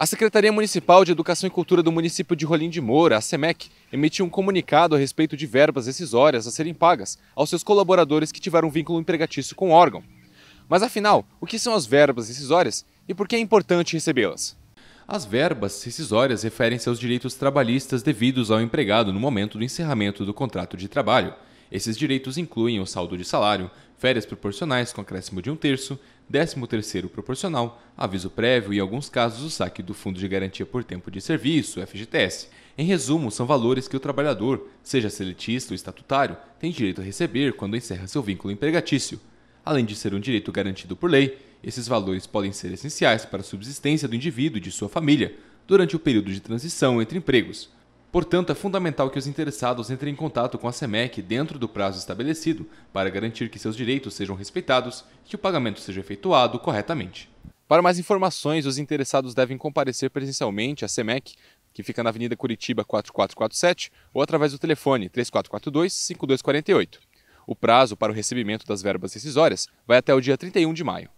A Secretaria Municipal de Educação e Cultura do município de Rolim de Moura, a SEMEC, emitiu um comunicado a respeito de verbas rescisórias a serem pagas aos seus colaboradores que tiveram vínculo empregatício com o órgão. Mas afinal, o que são as verbas rescisórias e por que é importante recebê-las? As verbas rescisórias referem-se aos direitos trabalhistas devidos ao empregado no momento do encerramento do contrato de trabalho esses direitos incluem o saldo de salário, férias proporcionais com acréscimo de um terço, 13º proporcional, aviso prévio e, em alguns casos, o saque do Fundo de Garantia por Tempo de Serviço, FGTS. Em resumo, são valores que o trabalhador, seja seletista ou estatutário, tem direito a receber quando encerra seu vínculo empregatício. Além de ser um direito garantido por lei, esses valores podem ser essenciais para a subsistência do indivíduo e de sua família durante o período de transição entre empregos. Portanto, é fundamental que os interessados entrem em contato com a SEMEC dentro do prazo estabelecido para garantir que seus direitos sejam respeitados e que o pagamento seja efetuado corretamente. Para mais informações, os interessados devem comparecer presencialmente à SEMEC, que fica na Avenida Curitiba 4447, ou através do telefone 3442-5248. O prazo para o recebimento das verbas decisórias vai até o dia 31 de maio.